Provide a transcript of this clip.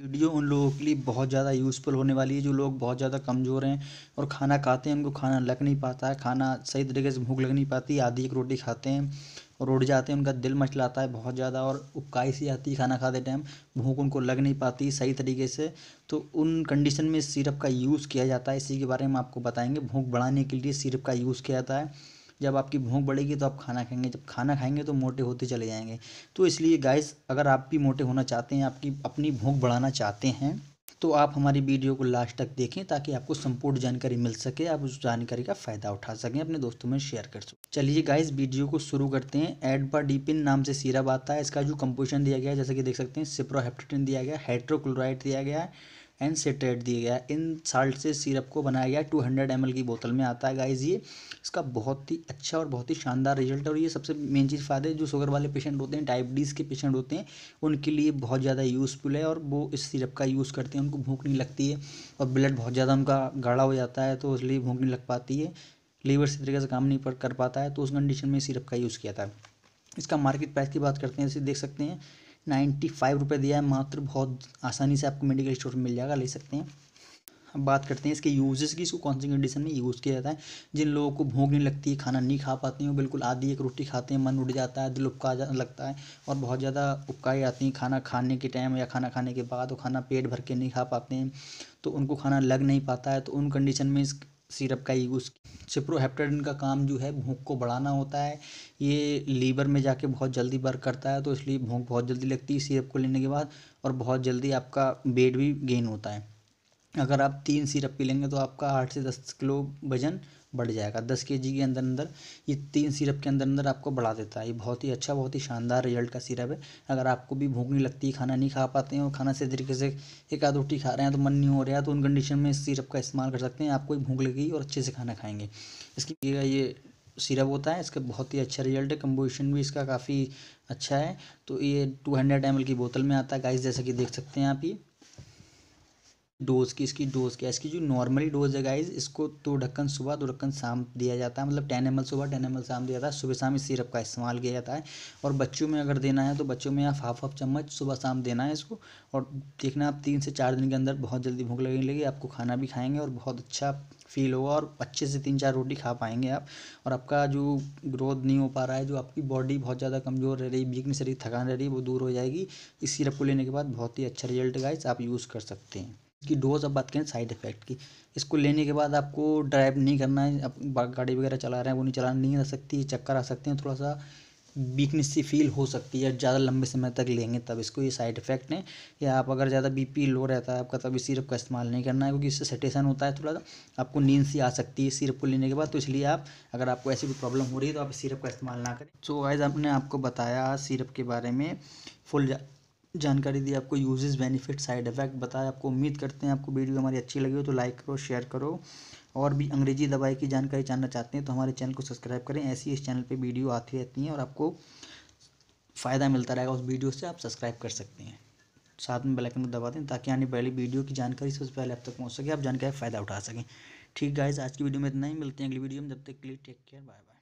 video उन लोगों के लिए बहुत ज़्यादा यूज़फुल होने वाली है जो लोग बहुत ज़्यादा कमज़ोर हैं और खाना खाते हैं उनको खाना लग नहीं पाता है खाना सही तरीके से भूख लग नहीं पाती आधी एक रोटी खाते हैं और उठ जाते हैं उनका दिल मचलाता है बहुत ज़्यादा और उपकाई सी आती है खाना खाते टाइम भूख उनको लग नहीं पाती सही तरीके से तो उन कंडीशन में सिरप का यूज़ किया जाता है इसी के बारे में आपको बताएंगे भूख बढ़ाने के लिए सिरप का यूज़ किया जाता है जब आपकी भूख बढ़ेगी तो आप खाना खाएंगे जब खाना खाएंगे तो मोटे होते चले जाएंगे तो इसलिए गाइस अगर आप भी मोटे होना चाहते हैं आपकी अपनी भूख बढ़ाना चाहते हैं तो आप हमारी वीडियो को लास्ट तक देखें ताकि आपको संपूर्ण जानकारी मिल सके आप उस जानकारी का फ़ायदा उठा सकें अपने दोस्तों में शेयर कर सकें चलिए गाइस वीडियो को शुरू करते हैं एड पर डीपिन नाम से सीरप आता है इसका जो कंपोजिशन दिया गया है जैसे कि देख सकते हैं सिप्रोहेप्टिन दिया गया हाइड्रोक्लोराइड दिया गया है एंड दिया गया इन साल्ट से सिरप को बनाया गया टू हंड्रेड एम की बोतल में आता है गाइज ये इसका बहुत ही अच्छा और बहुत ही शानदार रिजल्ट और ये सबसे मेन चीज़ फ़ायदा है जो शुगर वाले पेशेंट होते हैं डायबिटीज़ के पेशेंट होते हैं उनके लिए बहुत ज़्यादा यूज़फुल है और वो इस सिरप का यूज़ करते हैं उनको भूख नहीं लगती है और ब्लड बहुत ज़्यादा उनका गाढ़ा हो जाता है तो इसलिए भूख नहीं लग पाती है लीवर से तरीके से काम नहीं कर पाता है तो उस कंडीशन में सिरप का यूज़ किया था इसका मार्केट प्राइस की बात करते हैं इसे देख सकते हैं नाइन्टी फाइव रुपये दिया है मात्र बहुत आसानी से आपको मेडिकल स्टोर में मिल जाएगा ले सकते हैं अब बात करते हैं इसके यूजेस की इसको कौन सी कंडीशन में यूज़ किया जाता है जिन लोगों को भूख नहीं लगती है खाना नहीं खा पाते हैं वो बिल्कुल आधी एक रोटी खाते हैं मन उड़ जाता है दिल उपका लगता है और बहुत ज़्यादा उपकाई आती हैं खाना खाने के टाइम या खाना खाने के बाद वो खाना पेट भर के नहीं खा पाते हैं तो उनको खाना लग नहीं पाता है तो उन कंडीशन में इस सिरप का यूज़ सिप्रोहेप्टाडिन का काम जो है भूख को बढ़ाना होता है ये लीवर में जाके बहुत जल्दी वर्क करता है तो इसलिए भूख बहुत जल्दी लगती है सिरप को लेने के बाद और बहुत जल्दी आपका वेट भी गेन होता है अगर आप तीन सिरप पी लेंगे तो आपका आठ से दस किलो वजन बढ़ जाएगा दस के जी के अंदर अंदर ये तीन सिरप के अंदर अंदर आपको बढ़ा देता है ये बहुत ही अच्छा बहुत ही शानदार रिजल्ट का सिरप है अगर आपको भी भूख नहीं लगती खाना नहीं खा पाते हैं और खाना सही तरीके से एक आध रोटी खा रहे हैं तो मन नहीं हो रहा है तो उन कंडीशन में इस सिरप का इस्तेमाल कर सकते हैं आपको भूख लगेगी और अच्छे से खाना खाएँगे इसकी ये सिरप होता है इसका बहुत ही अच्छा रिजल्ट है कम्पोजिशन भी इसका काफ़ी अच्छा है तो ये टू हंड्रेड एम की बोतल में आता है गाइस जैसा कि देख सकते हैं आप ये डोज की इसकी डोज क्या इसकी जो नॉर्मली डोज है गाइज इसको दो ढक्कन सुबह दो ढक्कन शाम दिया जाता है मतलब टेन एम सुबह टेन एम शाम दिया जाता है सुबह शाम इस सिरप का इस्तेमाल किया जाता है और बच्चों में अगर देना है तो बच्चों में आप हाफ हाफ चम्मच सुबह शाम देना है इसको और देखना आप तीन से चार दिन के अंदर बहुत जल्दी भूख लगने लगी आपको खाना भी खाएंगे और बहुत अच्छा फील होगा और अच्छे से तीन चार रोटी खा पाएंगे आप और आपका जो ग्रोथ नहीं हो पा रहा है जो आपकी बॉडी बहुत ज़्यादा कमज़ोर रह रही वीकनेस रही थकान रह रही वो दूर हो जाएगी इस सिरप को लेने के बाद बहुत ही अच्छा रिजल्ट गाइज़ आप यूज़ कर सकते हैं इसकी डोज अब बात करें साइड इफेक्ट की इसको लेने के बाद आपको ड्राइव नहीं करना है आप गाड़ी वगैरह चला रहे हैं वो नहीं चला नहीं आ सकती चक्कर आ सकते हैं थोड़ा सा वीकनेस सी फील हो सकती है ज़्यादा लंबे समय तक लेंगे तब इसको ये साइड इफेक्ट है या आप अगर ज़्यादा बीपी लो रहता है आपका तब इस सिरप का इस्तेमाल नहीं करना है क्योंकि इससे सेटेशन होता है थोड़ा सा आपको नींद सी आ सकती है सिरप को लेने के बाद तो इसलिए आप अगर आपको ऐसी भी प्रॉब्लम हो रही है तो आप सिरप का इस्तेमाल ना करें सो so, गाइज आपने आपको बताया सिरप के बारे में फुल जानकारी दी आपको यूजेस बेनिफिट साइड इफेक्ट बताया आपको उम्मीद करते हैं आपको वीडियो हमारी अच्छी लगी हो तो लाइक करो शेयर करो और भी अंग्रेजी दवाई की जानकारी जानना चाहते हैं तो हमारे चैनल को सब्सक्राइब करें ऐसी इस चैनल पे वीडियो आती रहती हैं और आपको फ़ायदा मिलता रहेगा उस वीडियो से आप सब्सक्राइब कर सकते हैं साथ में बेलाइकन को दबा दें ताकि आने पहली वीडियो की जानकारी सबसे पहले आप तक पहुँच सके आप जानकारी फ़ायदा उठा सकें ठीक गाइज आज की वीडियो में इतना ही मिलते हैं अगली वीडियो में जब तक के लिए टेक केयर बाय बाय